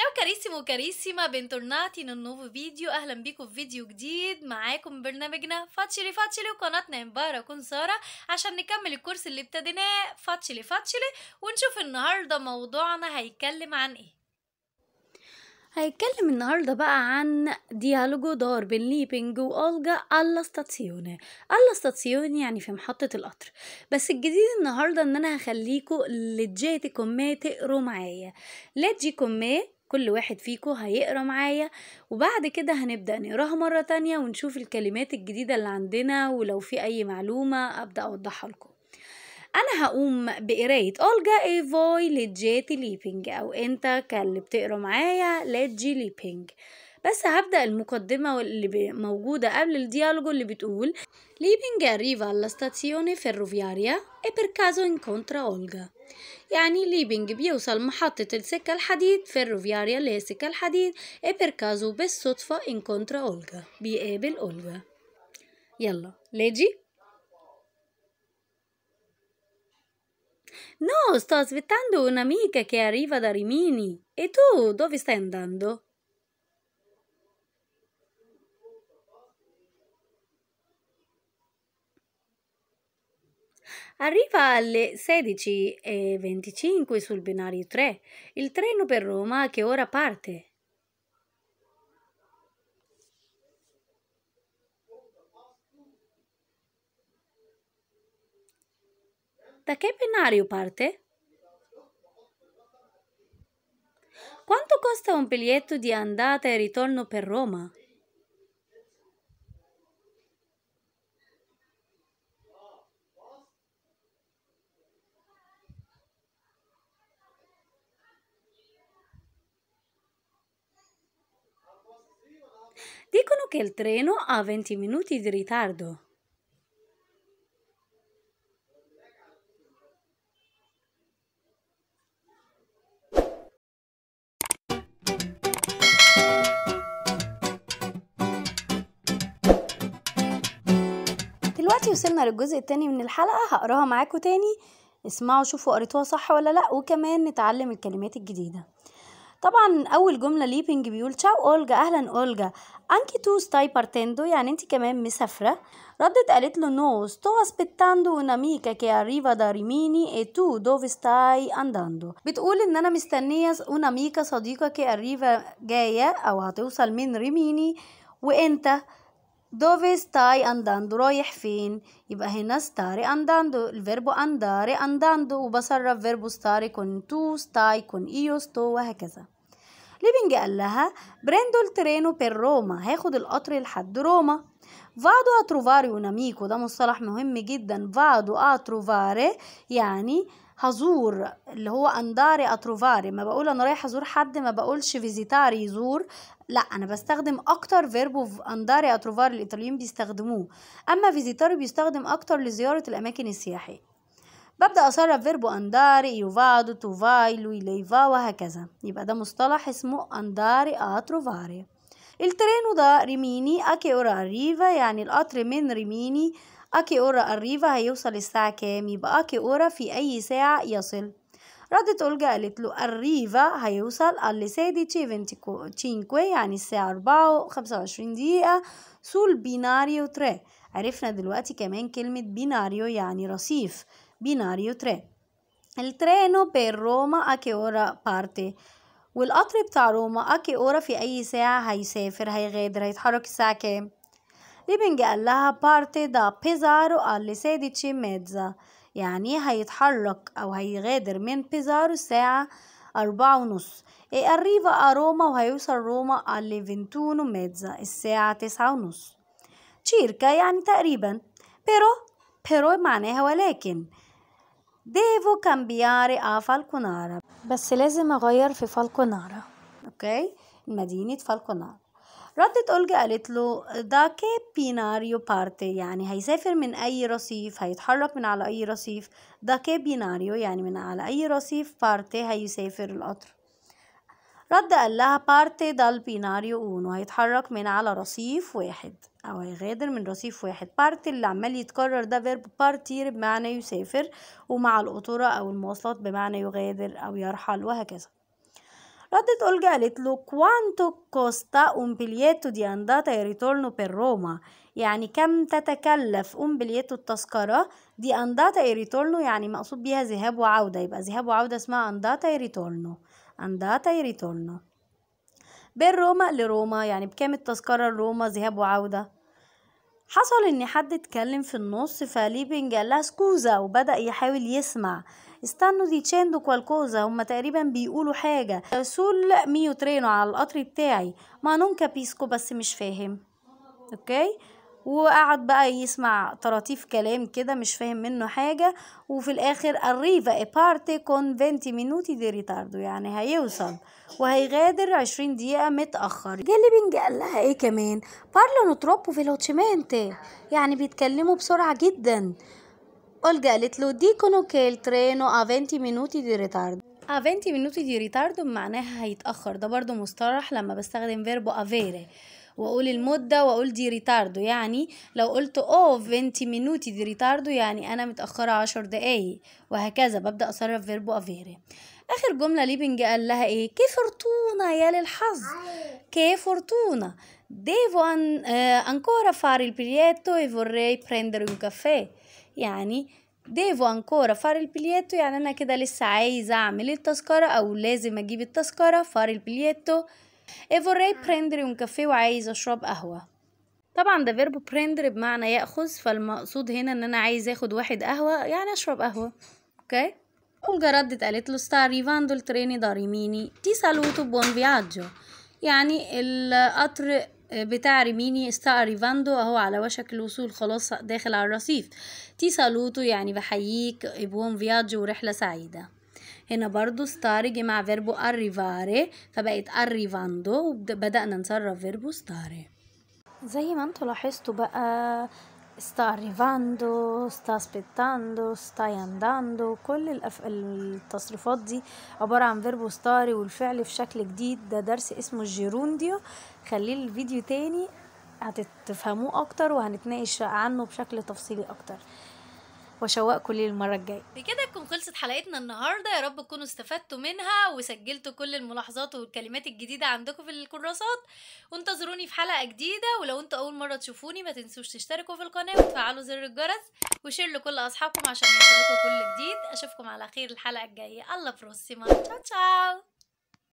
Ciao كاريسيمو e carissima bentornati in نوفو فيديو اهلا بيكم في فيديو جديد معاكم برنامجنا فاتشلي فاتشلي وقناتنا امبارا كون سارة عشان نكمل الكورس اللي ابتديناه فاتشلي فاتشلي ونشوف النهاردة موضوعنا هيتكلم عن ايه هيتكلم النهارده بقى عن ديالوجو دار بين ليبينج والجا الا ستاتسيوني الا ستاتسيوني يعني في محطة القطر بس الجديد النهارده ان انا هخليكوا لجيتي كوميه تقروا معايا لجي كوميه كل واحد فيكو هيقرا معايا وبعد كده هنبدأ نقراها مرة تانية ونشوف الكلمات الجديدة اللي عندنا ولو في أي معلومة أبدأ أوضحها لكم أنا هقوم بقراية أولجا إيفوي لجيتي ليبينج أو أنت كاللي بتقرا معايا لجي ليبينج بس هبدأ المقدمة اللي موجودة قبل الديالوجو اللي بتقول Leaving arriva alla stazione ferroviaria e per caso incontra Olga يعني ليبنج بيوصل محطة السكة الحديد فيروفياريا اللي هي السكة الحديد اي بير كازو بالصدفة انكونترا أولجا بيقابل أولجا يلا ليجي No, sto aspettando un'amica che arriva da Rimini. E tu dove stai andando? Arriva alle 16.25 sul binario 3 il treno per Roma che ora parte? Da che binario parte? Quanto costa un biglietto di andata e ritorno per Roma? che il treno ha 20 minuti di ritardo. دلوقتي وصلنا للجزء الثاني من الحلقة هقراها معاكم تاني اسمعوا شوفوا قريتوها صح ولا لأ وكمان نتعلم الكلمات الجديدة طبعا اول جمله ليبينج بيقول تشاو اولجا اهلا اولجا انكي تو ستاي بارتندو يعني انت كمان مسافره ردت قالت له نو ستو اسبيتاندو اميكا كي اريفا داريميني اي تو دوف ستاي انداندو بتقول ان انا مستنيه اوناميكا صديقه كي اريفا جايه او هتوصل من ريميني وانت دوفي ستاي انداندو رايح فين يبقى هنا ستاري انداندو الفيربو انداري انداندو وبصرف فيربو ستاري كون تو ستاي كون ايو ستو وهكذا ليبنج قال لها بريندو الترينو بير روما هاخد القطر لحد روما vado a trovare un amico ده مصطلح مهم جدا vado a trovare يعني هزور اللي هو انداري اتروفاري ما بقول انا رايح ازور حد ما بقولش فيزيتاري يزور لا انا بستخدم اكتر فيربو انداري اتروفاري الايطاليين بيستخدموه اما فيزيتاري بيستخدم اكتر لزياره الاماكن السياحيه ببدا اصرف فيربو انداري يوفادو لوي لويليفا وهكذا يبقى ده مصطلح اسمه انداري اتروفاري الترينو ده ريميني أكي أورا اريفا يعني القطر من ريميني أكي أورا الريفا هيوصل الساعة كام يبقى أكي أورا في أي ساعة يصل ردت أولجا قالت له الريفا هيوصل الليسادي تشينكوي يعني الساعة أربعة وخمسة وعشرين دقيقة سول بيناريو تري عرفنا دلوقتي كمان كلمة بيناريو يعني رصيف بيناريو تري الترينو بير روما أكي أورا بارتي والقطر بتاع روما أكي أورا في أي ساعة هيسافر هيغادر هيتحرك الساعة كام ليبنج قال لها بارتي دا بيزارو اللي سادتشي ميتزا يعني هيتحرك أو هيغادر من بيزارو الساعة أربعة ونص الريفا إيه، أروما وهيوصل روما اللي فينتونو ميتزا الساعة تسعة ونص تشيركا يعني تقريبا بيرو بيرو معناها ولكن ديفو cambiare a فالكونارا بس لازم أغير في فالكونارا أوكي مدينة فالكونارا ردت أولجا قالت له ده كابيناريو بارتي يعني هيسافر من أي رصيف هيتحرك من على أي رصيف ده كابيناريو يعني من على أي رصيف بارتي هيسافر القطر رد قال لها بارتي دال بيناريو اونو هيتحرك من على رصيف واحد أو هيغادر من رصيف واحد بارتي اللي عمال يتكرر ده فيرب بارتير بمعنى يسافر ومع القطورة أو المواصلات بمعنى يغادر أو يرحل وهكذا ردت أولجا قالت له كوانتو كوستا un biglietto دي انداتا e ritorno per يعني كم تتكلف un biglietto التذكرة دي انداتا e يعني مقصود بيها ذهاب وعودة يبقى ذهاب وعودة اسمها انداتا e andata e ritorno بين روما لروما يعني بكام التذكرة لروما ذهاب وعودة حصل ان حد اتكلم في النص فليبنج قال لها سكوزا وبدأ يحاول يسمع استنوا دي تشاندو كوالكوزا هما تقريبا بيقولوا حاجة سول ميو ترينو على القطر بتاعي ما نون كابيسكو بس مش فاهم اوكي وقعد بقى يسمع طراطيف كلام كده مش فاهم منه حاجة وفي الآخر اريفا e parte con 20 مينوتي دي ريتاردو يعني هيوصل وهيغادر 20 دقيقة متأخر بينج قال لها ايه كمان بارلو troppo velocemente يعني بيتكلموا بسرعة جدا أولجا قالت له دي كونو كيل ترينو a 20 minuti di ritardo 20 مينوتي دي ريتاردو معناها هيتأخر ده برضو مصطلح لما بستخدم فيربو افيري واقول المده واقول دي ريتاردو يعني لو قلت او فينتي مينوتي دي ريتاردو يعني انا متاخره عشر دقايق وهكذا ببدا اصرف فيربو افيري اخر جمله ليبنج قال لها ايه كفرتونا يا للحظ كفرتونا devo an, eh, ancora fare il biglietto e vorrei prendere un caffè يعني devo ancora fare il biglietto يعني انا كده لسه عايزه اعمل التذكره او لازم اجيب التذكره fare il biglietto E vorrei prendere un caffè وعايز أشرب قهوة طبعا ده فيرب بريندر بمعنى يأخذ فالمقصود هنا ان انا عايز اخد واحد قهوة يعني اشرب قهوة اوكي اولجا ردت قالت له ستا ريفاندو التريني treni da rimini ti saluto يعني القطر بتاع ريميني está ريفاندو اهو على وشك الوصول خلاص داخل على الرصيف تي سالوتو يعني بحييك بون فياجو ورحلة سعيدة هنا برضو جي مع فيربو اريفاري فبقت اريفاندو وبدأنا نصرف فيربو ستاري زي ما انتوا لاحظتوا بقى sta arrivando sta aspettando sta andando كل الأف... دي عبارة عن فيربو ستاري والفعل في شكل جديد ده درس اسمه الجيرونديو خليه الفيديو تاني هتتفهموه اكتر وهنتناقش عنه بشكل تفصيلي اكتر واشوقكم ليه المره الجايه بكده تكون خلصت حلقتنا النهارده يا رب تكونوا استفدتوا منها وسجلتوا كل الملاحظات والكلمات الجديده عندكم في الكراسات وانتظروني في حلقه جديده ولو انتوا اول مره تشوفوني ما تنسوش تشتركوا في القناه وتفعلوا زر الجرس وشير لكل اصحابكم عشان يوصلكم كل جديد اشوفكم على خير الحلقه الجايه الله بروسيما تشاو تشاو